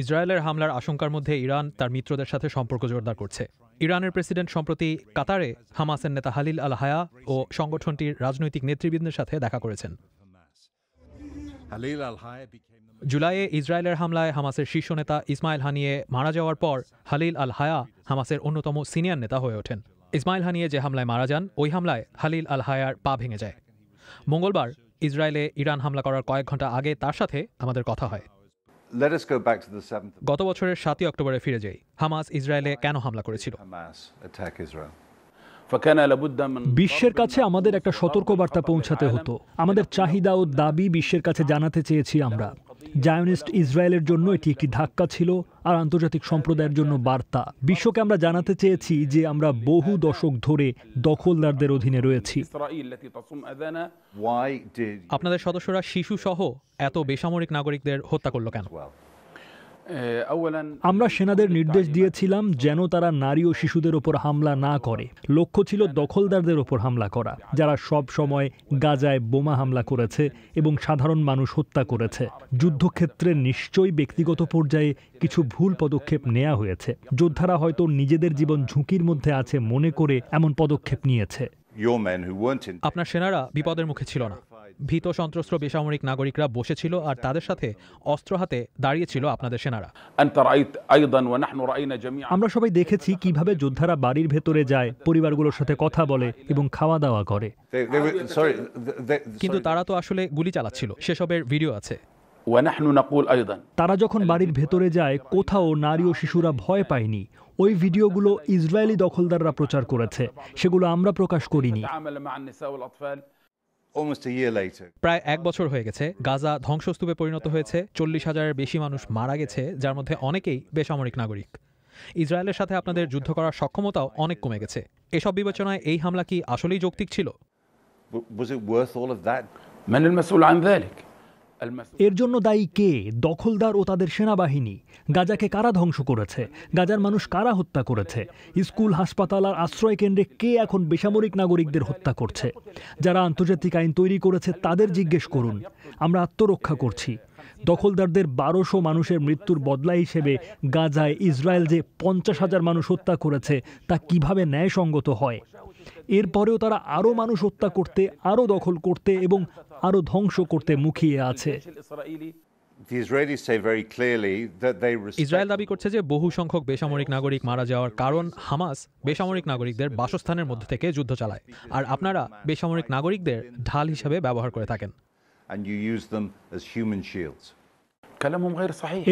ইসরায়েলের হামলার আশঙ্কার মধ্যে ইরান তার মিত্রদের সাথে সম্পর্ক জোরদার করছে ইরানের প্রেসিডেন্ট সম্প্রতি কাতারে হামাসের নেতা হালিল আল হায়া ও সংগঠনটির রাজনৈতিক নেতৃবৃন্দের সাথে দেখা করেছেন জুলাইয়ে ইসরায়েলের হামলায় হামাসের শীর্ষ নেতা ইসমাইল হানিয়ে মারা যাওয়ার পর হালিল আল হায়া হামাসের অন্যতম সিনিয়র নেতা হয়ে ওঠেন ইসমাইল হানিয়ে যে হামলায় মারা যান ওই হামলায় হালিল আল হায়ার পা ভেঙে যায় মঙ্গলবার ইসরায়েলে ইরান হামলা করার কয়েক ঘন্টা আগে তার সাথে আমাদের কথা হয় গত বছরের সাতই অক্টোবরে ফিরে যাই হামাস ইসরায়েলে কেন হামলা করেছিল বিশ্বের কাছে আমাদের একটা সতর্কবার্তা পৌঁছাতে হতো আমাদের চাহিদা ও দাবি বিশ্বের কাছে জানাতে চেয়েছি আমরা জায়নিস্ট ইসরায়েলের জন্য এটি একটি ধাক্কা ছিল আর আন্তর্জাতিক সম্প্রদায়ের জন্য বার্তা বিশ্বকে আমরা জানাতে চেয়েছি যে আমরা বহু দশক ধরে দখলদারদের অধীনে রয়েছি আপনাদের সদস্যরা শিশু সহ এত বেসামরিক নাগরিকদের হত্যা করলো কেন আমরা সেনাদের নির্দেশ দিয়েছিলাম যেন তারা নারী ও শিশুদের ওপর হামলা না করে লক্ষ্য ছিল দখলদারদের ওপর হামলা করা যারা সব সময় গাজায় বোমা হামলা করেছে এবং সাধারণ মানুষ হত্যা করেছে যুদ্ধক্ষেত্রে নিশ্চয়ই ব্যক্তিগত পর্যায়ে কিছু ভুল পদক্ষেপ নেওয়া হয়েছে যোদ্ধারা হয়তো নিজেদের জীবন ঝুঁকির মধ্যে আছে মনে করে এমন পদক্ষেপ নিয়েছে আপনার সেনারা বিপদের মুখে ছিল না ভীত সন্ত্রস্ত বেসামরিক নাগরিকরা বসেছিল আর তাদের সাথে অস্ত্র হাতে দাঁড়িয়েছিল আপনাদের সেনারা আমরা সবাই দেখেছি কিভাবে যোদ্ধারা বাড়ির ভেতরে যায় পরিবারগুলোর সাথে কথা বলে এবং খাওয়া দাওয়া করে কিন্তু তারা তো আসলে গুলি চালাচ্ছিল সেসবের ভিডিও আছে তারা যখন বাড়ির ভেতরে যায় কোথাও নারী ও শিশুরা ভয় পায়নি ওই ভিডিওগুলো ইসরায়েলি দখলদাররা প্রচার করেছে সেগুলো আমরা প্রকাশ করিনি প্রায় এক বছর হয়ে গেছে গাজা ধ্বংসস্তূপে পরিণত হয়েছে চল্লিশ হাজারের বেশি মানুষ মারা গেছে যার মধ্যে অনেকেই বেসামরিক নাগরিক ইসরায়েলের সাথে আপনাদের যুদ্ধ করার সক্ষমতাও অনেক কমে গেছে এসব বিবেচনায় এই হামলা কি আসলেই যৌক্তিক ছিল এর জন্য দায়ী কে দখলদার ও তাদের সেনাবাহিনী গাজাকে কারা ধ্বংস করেছে গাজার মানুষ কারা হত্যা করেছে স্কুল হাসপাতাল আর আশ্রয় কেন্দ্রে কে এখন বেসামরিক নাগরিকদের হত্যা করছে যারা আন্তর্জাতিক আইন তৈরি করেছে তাদের জিজ্ঞেস করুন আমরা আত্মরক্ষা করছি দখলদারদের বারোশো মানুষের মৃত্যুর বদলা হিসেবে গাজায় ইসরায়েল যে পঞ্চাশ হাজার মানুষ হত্যা করেছে তা কিভাবে ন্যায়সঙ্গত হয় এরপরেও তারা আরও মানুষ হত্যা করতে আরও দখল করতে এবং আরও ধ্বংস করতে মুখিয়ে আছে ইসরায়েল দাবি করছে যে বহু সংখ্যক বেসামরিক নাগরিক মারা যাওয়ার কারণ হামাস বেসামরিক নাগরিকদের বাসস্থানের মধ্যে থেকে যুদ্ধ চালায় আর আপনারা বেসামরিক নাগরিকদের ঢাল হিসেবে ব্যবহার করে থাকেন and you use them as human shields.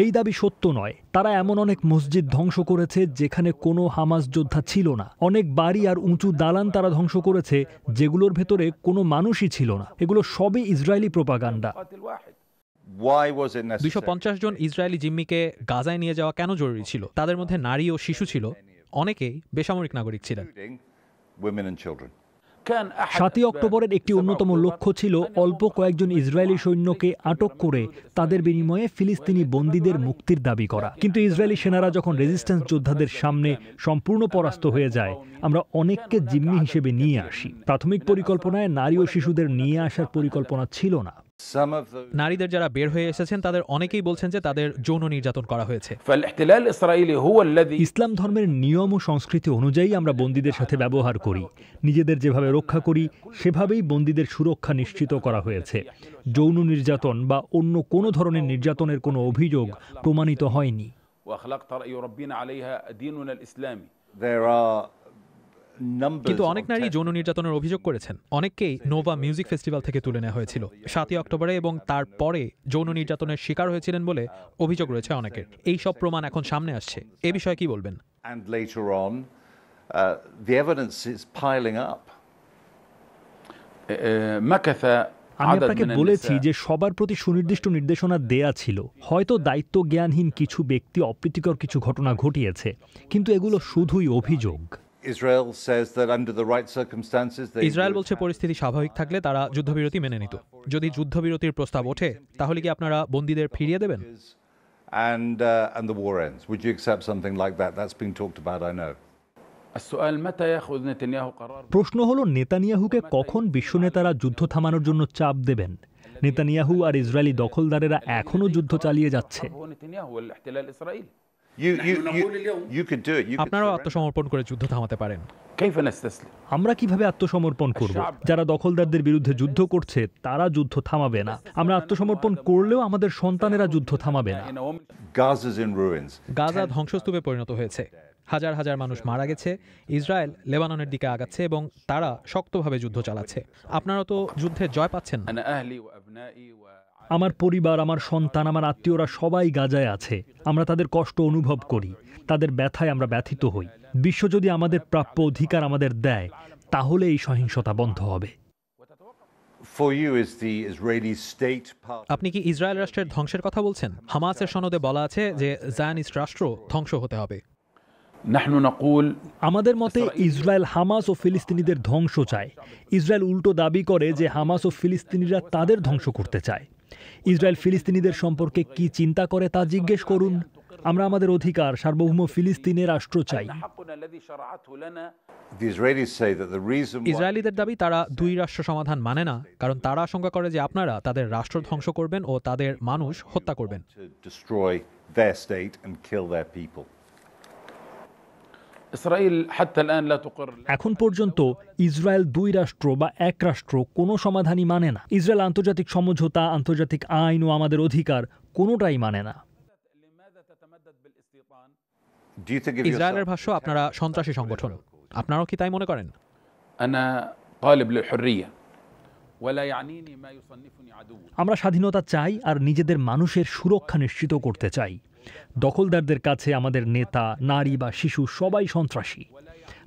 এই দাবি সত্য নয় তারা এমন অনেক মসজিদ ধ্বংস করেছে যেখানে কোনো হামাস যোদ্ধা ছিল না অনেক বাড়ি আর উঁচু দালান তারা ধ্বংস করেছে যেগুলোর ভেতরে কোনো মানুষই ছিল না এগুলো সবই ইসরায়েলি প্রোপাগান্ডা দুশো দুইশো জন ইসরায়েলি জিম্মিকে গাজায় নিয়ে যাওয়া কেন জরুরি ছিল তাদের মধ্যে নারী ও শিশু ছিল অনেকেই বেসামরিক নাগরিক ছিলেন সাতই অক্টোবরের একটি অন্যতম লক্ষ্য ছিল অল্প কয়েকজন ইসরায়েলি সৈন্যকে আটক করে তাদের বিনিময়ে ফিলিস্তিনি বন্দীদের মুক্তির দাবি করা কিন্তু ইসরায়েলি সেনারা যখন রেজিস্ট্যান্স যোদ্ধাদের সামনে সম্পূর্ণ পরাস্ত হয়ে যায় আমরা অনেককে জিম্মি হিসেবে নিয়ে আসি প্রাথমিক পরিকল্পনায় নারী ও শিশুদের নিয়ে আসার পরিকল্পনা ছিল না নারীদের যারা বের হয়ে এসেছেন তাদের অনেকেই বলছেন যে তাদের যৌন নির্যাতন করা হয়েছে ইসলাম ধর্মের নিয়ম ও সংস্কৃতি অনুযায়ী আমরা বন্দীদের সাথে ব্যবহার করি নিজেদের যেভাবে রক্ষা করি সেভাবেই বন্দীদের সুরক্ষা নিশ্চিত করা হয়েছে যৌন নির্যাতন বা অন্য কোনো ধরনের নির্যাতনের কোনো অভিযোগ প্রমাণিত হয়নি There are কিন্তু অনেক নারী যৌন নির্যাতনের অভিযোগ করেছেন অনেককেই নোভা মিউজিক ফেস্টিভ্যাল থেকে তুলে নেওয়া হয়েছিল সাতই অক্টোবরে এবং তারপরে যৌন নির্যাতনের শিকার হয়েছিলেন বলে অভিযোগ রয়েছে অনেকের এই সব প্রমাণ এখন সামনে আসছে এ বিষয়ে কি বলবেন uh, আমি আপনাকে বলেছি uh, যে সবার প্রতি সুনির্দিষ্ট নির্দেশনা দেয়া ছিল হয়তো দায়িত্ব জ্ঞানহীন কিছু ব্যক্তি অপ্রীতিকর কিছু ঘটনা ঘটিয়েছে কিন্তু এগুলো শুধুই অভিযোগ ইসরায়েল বলছে পরিস্থিতি স্বাভাবিক থাকলে তারা যুদ্ধবিরতি মেনে নিত যদি যুদ্ধবিরতির প্রস্তাব ওঠে তাহলে কি আপনারা বন্দীদের ফিরিয়ে দেবেন uh, প্রশ্ন হল নেতানিয়াহুকে কখন বিশ্ব নেতারা যুদ্ধ থামানোর জন্য চাপ দেবেন নেতানিয়াহু আর ইসরায়েলি দখলদারেরা এখনও যুদ্ধ চালিয়ে যাচ্ছে আপনারাও আত্মসমর্পণ করে যুদ্ধ থামাতে পারেন আমরা কিভাবে আত্মসমর্পণ করব যারা দখলদারদের বিরুদ্ধে যুদ্ধ করছে তারা যুদ্ধ থামাবে না আমরা আত্মসমর্পণ করলেও আমাদের সন্তানেরা যুদ্ধ থামাবে না গাজা ধ্বংসস্তূপে পরিণত হয়েছে হাজার হাজার মানুষ মারা গেছে ইসরায়েল লেবাননের দিকে আগাচ্ছে এবং তারা শক্তভাবে যুদ্ধ চালাচ্ছে আপনারা তো যুদ্ধে জয় পাচ্ছেন না আমার পরিবার আমার সন্তান আমার আত্মীয়রা সবাই গাজায় আছে আমরা তাদের কষ্ট অনুভব করি তাদের ব্যথায় আমরা ব্যথিত হই বিশ্ব যদি আমাদের প্রাপ্য অধিকার আমাদের দেয় তাহলে এই সহিংসতা বন্ধ হবে আপনি কি ইসরায়েল রাষ্ট্রের ধ্বংসের কথা বলছেন হামাসের সনদে বলা আছে যে জায়ানিস্ট রাষ্ট্র ধ্বংস হতে হবে আমাদের মতে ইসরায়েল হামাস ও ফিলিস্তিনিদের ধ্বংস চায় ইসরায়েল উল্টো দাবি করে যে হামাস ও ফিলিস্তিনিরা তাদের ধ্বংস করতে চায় ইসরায়েল ফিলিস্তিনিদের সম্পর্কে কি চিন্তা করে তা জিজ্ঞেস করুন আমরা আমাদের অধিকার সার্বভৌম ফিলিস্তিনের রাষ্ট্র চাই ইসরায়েলিদের দাবি তারা দুই রাষ্ট্র সমাধান মানে না কারণ তারা আশঙ্কা করে যে আপনারা তাদের রাষ্ট্র ধ্বংস করবেন ও তাদের মানুষ হত্যা করবেন এখন পর্যন্ত ইসরায়েল দুই রাষ্ট্র বা এক রাষ্ট্র কোনো সমাধানই মানে না ইসরায়েল আন্তর্জাতিক সমঝোতা আন্তর্জাতিক আইন ও আমাদের অধিকার কোনোটাই মানে না ইসরায়েলের ভাষ্য আপনারা সন্ত্রাসী সংগঠন আপনারাও কি তাই মনে করেন আমরা স্বাধীনতা চাই আর নিজেদের মানুষের সুরক্ষা নিশ্চিত করতে চাই দখলদারদের কাছে আমাদের নেতা নারী বা শিশু সবাই সন্ত্রাসী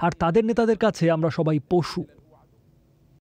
আর তাদের নেতাদের কাছে আমরা সবাই পশু